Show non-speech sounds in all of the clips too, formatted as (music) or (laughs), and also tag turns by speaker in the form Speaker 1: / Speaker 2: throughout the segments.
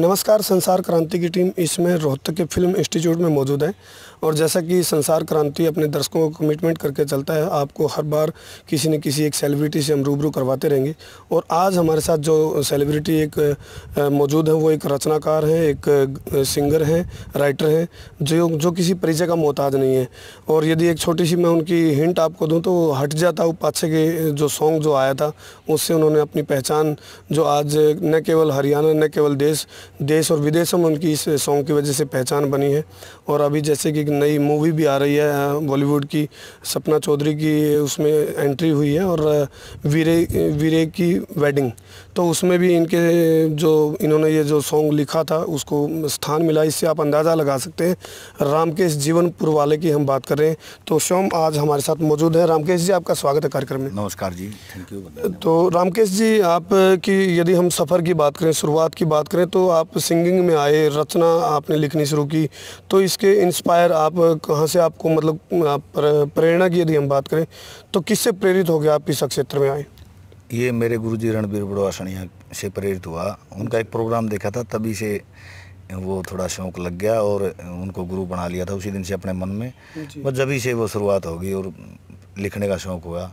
Speaker 1: नमस्कार संसार क्रांति की टीम इसमें रोहतक के फिल्म इंस्टीट्यूट में मौजूद है और जैसा कि संसार क्रांति अपने दर्शकों को कमिटमेंट करके चलता है आपको हर बार किसी न किसी एक सेलिब्रिटी से हम रूबरू करवाते रहेंगे और आज हमारे साथ जो सेलिब्रिटी एक मौजूद है वो एक रचनाकार हैं एक सिंगर हैं राइटर हैं जो जो किसी परिचय का मोहताज नहीं है और यदि एक छोटी सी मैं उनकी हिंट आपको दूँ तो हट जाता पाछे के जो सॉन्ग जो आया था उससे उन्होंने अपनी पहचान जो आज न केवल हरियाणा न केवल देश देश और विदेशों में उनकी इस सॉन्ग की वजह से पहचान बनी है और अभी जैसे कि एक नई मूवी भी आ रही है बॉलीवुड की सपना चौधरी की उसमें एंट्री हुई है और वीरे वीरे की वेडिंग तो उसमें भी इनके जो इन्होंने ये जो सॉन्ग लिखा था उसको स्थान मिला इससे आप अंदाज़ा लगा सकते हैं रामकेश जीवनपुर वाले की हम बात कर रहे हैं तो शोम आज हमारे साथ मौजूद है रामकेश जी आपका स्वागत है कार्यक्रम में नमस्कार जी थैंक यू तो रामकेश जी आप की यदि हम सफ़र की बात करें शुरुआत की बात करें तो आप सिंगिंग में आए रचना आपने लिखनी शुरू की तो इसके इंस्पायर आप कहाँ से आपको मतलब प्रेरणा की यदि हम बात करें तो किससे प्रेरित हो गया आप इस क्षेत्र में आए
Speaker 2: ये मेरे गुरुजी रणबीर बड़वासनिया से प्रेरित हुआ उनका एक प्रोग्राम देखा था तभी से वो थोड़ा शौक लग गया और उनको गुरु बना लिया था उसी दिन से अपने मन में बस जब ही से वो शुरुआत होगी और लिखने का शौक हुआ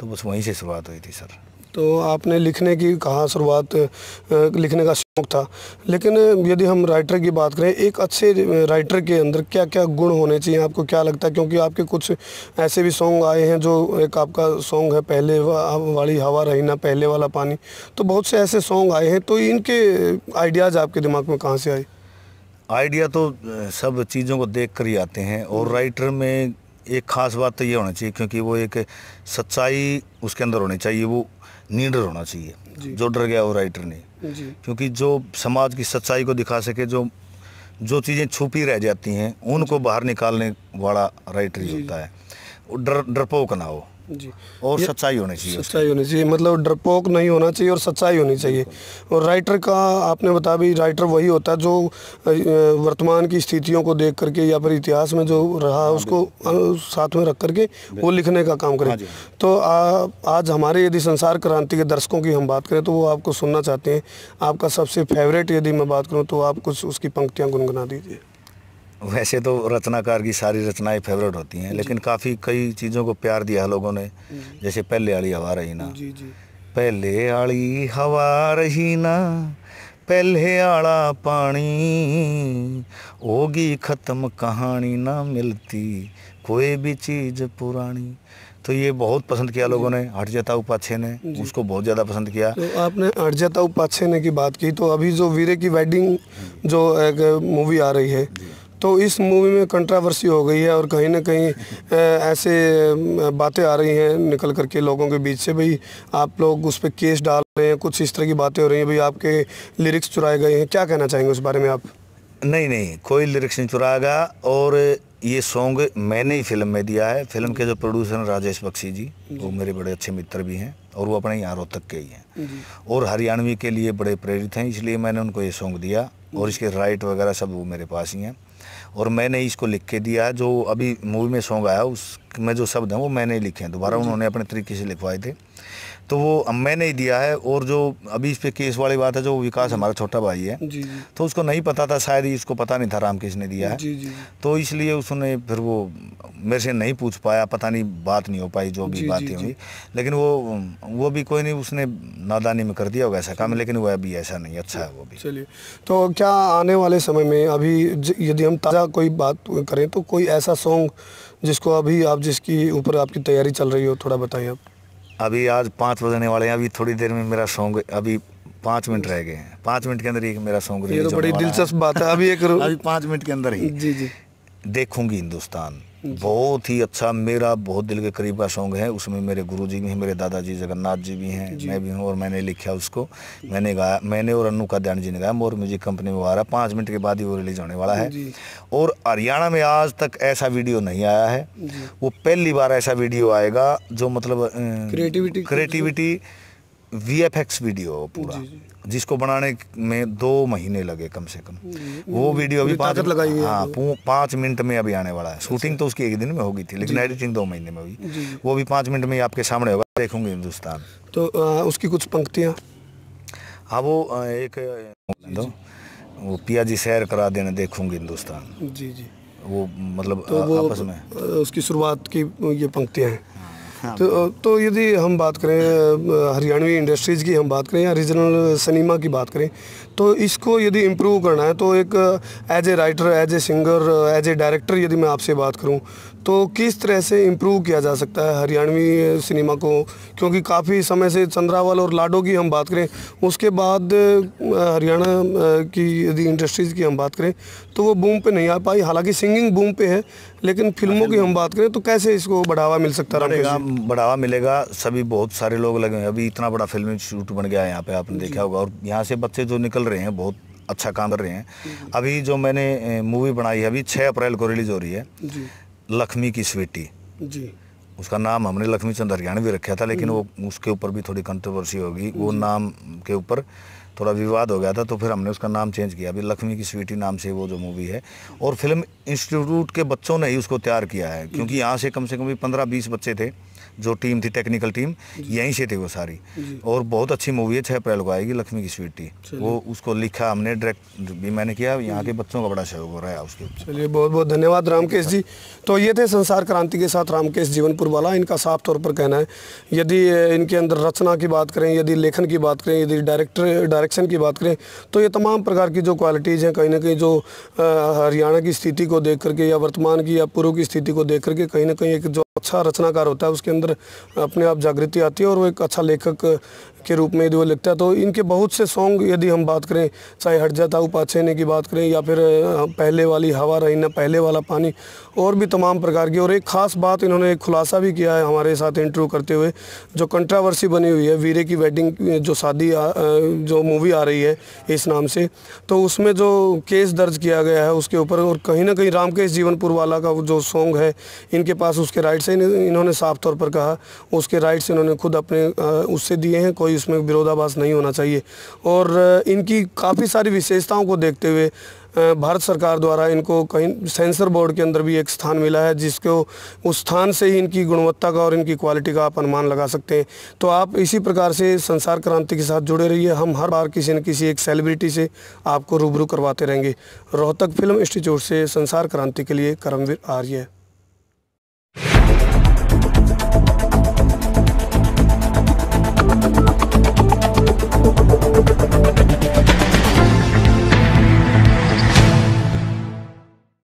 Speaker 2: तो बस वहीं से शुरुआत हुई थी सर
Speaker 1: तो आपने लिखने की कहाँ शुरुआत लिखने का शौक था लेकिन यदि हम राइटर की बात करें एक अच्छे राइटर के अंदर क्या क्या गुण होने चाहिए आपको क्या लगता है क्योंकि आपके कुछ ऐसे भी सॉन्ग आए हैं जो एक आपका सॉन्ग है पहले वाली हवा रही ना पहले वाला पानी तो बहुत से ऐसे सॉन्ग आए हैं तो इनके आइडियाज़ आपके दिमाग में कहाँ से आए
Speaker 2: आइडिया तो सब चीज़ों को देख कर ही आते हैं और राइटर हम्म। में एक ख़ास बात तो ये होनी चाहिए क्योंकि वो एक सच्चाई उसके अंदर होनी चाहिए वो नीडर होना चाहिए जो डर गया वो राइटर नहीं क्योंकि जो समाज की सच्चाई को दिखा सके जो जो चीज़ें छुपी रह जाती हैं उनको बाहर निकालने वाला राइटर ही होता है डर डरपोक ना हो जी और सच्चाई होनी चाहिए
Speaker 1: सच्चाई होनी चाहिए मतलब डरपोक नहीं होना चाहिए और सच्चाई होनी चाहिए और राइटर का आपने बता भी राइटर वही होता है जो वर्तमान की स्थितियों को देख करके या फिर इतिहास में जो रहा हाँ, उसको साथ में रख करके वो लिखने का काम करें हाँ हाँ तो आ, आज हमारे यदि संसार क्रांति के दर्शकों की हम बात करें तो वो आपको सुनना चाहते हैं आपका सबसे फेवरेट यदि मैं बात करूँ तो आप कुछ उसकी पंक्तियाँ गुनगुना दीजिए
Speaker 2: वैसे तो रचनाकार की सारी रचनाएं फेवरेट होती हैं लेकिन काफ़ी कई चीज़ों को प्यार दिया लोगों ने जैसे पहले आड़ी हवा रही ना जी जी पहले आड़ी हवा रही ना पहले आड़ा पानी होगी ख़त्म कहानी ना मिलती कोई भी चीज़ पुरानी तो ये बहुत पसंद किया लोगों ने हटजता उपाछे ने उसको बहुत ज़्यादा पसंद किया तो
Speaker 1: आपने हटजता उपाछे ने की बात की तो अभी जो वीरे की वेडिंग जो एक मूवी आ रही है तो इस मूवी में कंट्रावर्सी हो गई है और कहीं ना कहीं ऐसे बातें आ रही हैं निकल करके लोगों के बीच से भाई आप लोग उस पर केस डाल रहे हैं कुछ इस तरह की बातें हो रही हैं भाई आपके लिरिक्स चुराए गए हैं क्या कहना चाहेंगे उस बारे में आप
Speaker 2: नहीं नहीं कोई लिरिक्स नहीं चुराया गया और ये सॉन्ग मैंने ही फिल्म में दिया है फिल्म के जो प्रोड्यूसर राजेश बख्शी जी वो मेरे बड़े अच्छे मित्र भी हैं और वो अपने यहाँ रोहतक के ही हैं और हरियाणवी के लिए बड़े प्रेरित हैं इसलिए मैंने उनको ये सॉन्ग दिया और इसके राइट वगैरह सब वो मेरे पास ही हैं और मैंने इसको लिख के दिया जो अभी मूवी में सॉन्ग आया उसमें जो शब्द हैं वो मैंने लिखे हैं दोबारा उन्होंने अपने तरीके से लिखवाए थे तो वो मैं नहीं दिया है और जो अभी इस पे केस वाली बात है जो विकास हमारा छोटा भाई है जी, जी। तो उसको नहीं पता था शायद ही इसको पता नहीं था राम ने दिया है जी, जी। तो इसलिए उसने फिर वो मेरे से नहीं पूछ पाया पता नहीं बात नहीं हो पाई जो भी बातें हुई लेकिन वो वो भी कोई नहीं उसने नादानी में कर दिया होगा ऐसा काम लेकिन वह अभी ऐसा नहीं अच्छा है वो
Speaker 1: भी चलिए तो क्या आने वाले समय में अभी यदि हम ताज़ा कोई बात करें तो कोई ऐसा सॉन्ग जिसको अभी आप जिसकी ऊपर आपकी तैयारी चल रही हो थोड़ा बताइए आप
Speaker 2: अभी आज पाँच बजने वाले हैं अभी थोड़ी देर में मेरा सॉन्ग अभी पाँच मिनट रह गए हैं पाँच मिनट के अंदर एक मेरा सॉन्ग ये तो बड़ी दिलचस्प बात है अभी एक (laughs) अभी पाँच मिनट के अंदर ही जी जी देखूंगी हिंदुस्तान बहुत ही अच्छा मेरा बहुत दिल के करीब का सॉन्ग है उसमें मेरे गुरु जी भी हैं मेरे दादाजी जगन्नाथ जी भी हैं मैं भी हूँ और मैंने लिखा उसको मैंने गाया मैंने और अनु ध्यान जी ने गाया मोर म्यूजिक कंपनी में आ रहा पाँच मिनट के बाद ही वो रिलीज होने वाला है और हरियाणा में आज तक ऐसा वीडियो नहीं आया है वो पहली बार ऐसा वीडियो आएगा जो मतलब क्रिएटिविटी क्रिएटिविटी वी वीडियो पूरा जिसको बनाने में दो महीने लगे कम से कम
Speaker 1: वो हम्म। वीडियो अभी पाँच लगाई हाँ
Speaker 2: पाँच मिनट में अभी आने वाला है अच्छा, शूटिंग तो उसकी एक दिन में होगी थी लेकिन एडिटिंग दो महीने में हुई वो भी पाँच मिनट में आपके सामने होगा देखूंगे हिंदुस्तान
Speaker 1: तो आ, उसकी कुछ पंक्तियाँ
Speaker 2: हाँ वो एक वो पिया जी सैर करा देने देखूंगी हिंदुस्तान जी जी वो मतलब तो आपस में
Speaker 1: उसकी शुरुआत की ये पंक्तियाँ हैं हाँ। तो तो यदि हम बात करें हरियाणवी इंडस्ट्रीज़ की हम बात करें या रीजनल सिनेमा की बात करें तो इसको यदि इम्प्रूव करना है तो एक as a writer as a singer as a director यदि मैं आपसे बात करूँ तो किस तरह से इम्प्रूव किया जा सकता है हरियाणवी सिनेमा को क्योंकि काफ़ी समय से चंद्रावल और लाडो की हम बात करें उसके बाद हरियाणा की यदि इंडस्ट्रीज़ की हम बात करें तो वो बूम पे नहीं आ पाई हालांकि सिंगिंग बूम पे है लेकिन हाँ, फिल्मों की हम बात करें तो कैसे इसको बढ़ावा मिल सकता है
Speaker 2: बढ़ावा मिलेगा सभी बहुत सारे लोग लगे हैं अभी इतना बड़ा फिल्म शूट बन गया है यहाँ पर आपने देखा होगा और यहाँ से बच्चे जो निकल रहे हैं बहुत अच्छा काम कर रहे हैं अभी जो मैंने मूवी बनाई है अभी छः अप्रैल को रिलीज़ हो रही है लक्ष्मी की स्वीटी जी उसका नाम हमने लक्ष्मी चंद हरियाण भी रखा था लेकिन वो हम्म। उसके ऊपर भी थोड़ी कंट्रोवर्सी होगी वो नाम के ऊपर थोड़ा विवाद हो गया था तो फिर हमने उसका नाम चेंज किया अभी लक्ष्मी की स्वीटी नाम से वो जो मूवी है और फिल्म इंस्टीट्यूट के बच्चों ने ही उसको तैयार किया है क्योंकि यहाँ से कम से कम भी पंद्रह बीस बच्चे थे जो टीम थी टेक्निकल टीम यहीं से थी वो सारी और बहुत अच्छी मूवी है छः अप्रैल को आएगी लक्ष्मी की स्वीटी वो उसको लिखा हमने डायरेक्ट भी मैंने किया यहाँ के बच्चों का बड़ा सहयोग हो रहा है उसके
Speaker 1: चलिए बहुत बहुत धन्यवाद रामकेश जी तो ये थे संसार क्रांति के साथ रामकेश जीवनपुर वाला इनका साफ तौर पर कहना है यदि इनके अंदर रचना की बात करें यदि लेखन की बात करें यदि डायरेक्टर डायरेक्शन की बात करें तो ये तमाम प्रकार की जो क्वालिटीज़ हैं कहीं ना कहीं जो हरियाणा की स्थिति को देख करके या वर्तमान की या पूर्व की स्थिति को देख करके कहीं ना कहीं एक जो अच्छा रचनाकार होता है उसके अंदर अपने आप जागृति आती है और वो एक अच्छा लेखक के रूप में यदि वो लिखता है तो इनके बहुत से सॉन्ग यदि हम बात करें चाहे हट जाता हूँ की बात करें या फिर पहले वाली हवा रही ना पहले वाला पानी और भी तमाम प्रकार की और एक ख़ास बात इन्होंने एक खुलासा भी किया है हमारे साथ इंटरव्यू करते हुए जो कंट्रावर्सी बनी हुई है वीरे की वेडिंग जो शादी जो मूवी आ रही है इस नाम से तो उसमें जो केस दर्ज किया गया है उसके ऊपर और कहीं ना कहीं रामकेश जीवनपुर वाला का जो सॉन्ग है इनके पास उसके राइट्स इन्होंने साफ तौर पर कहा उसके राइट्स इन्होंने खुद अपने उससे दिए हैं कोई कोई उसमें विरोधाभास नहीं होना चाहिए और इनकी काफ़ी सारी विशेषताओं को देखते हुए भारत सरकार द्वारा इनको कहीं सेंसर बोर्ड के अंदर भी एक स्थान मिला है जिसको उस स्थान से ही इनकी गुणवत्ता का और इनकी क्वालिटी का आप अनुमान लगा सकते हैं तो आप इसी प्रकार से संसार क्रांति के साथ जुड़े रहिए हम हर बार किसी न किसी एक सेलिब्रिटी से आपको रूबरू करवाते रहेंगे रोहतक फिल्म इंस्टीट्यूट से संसार क्रांति के लिए करमवीर आर्य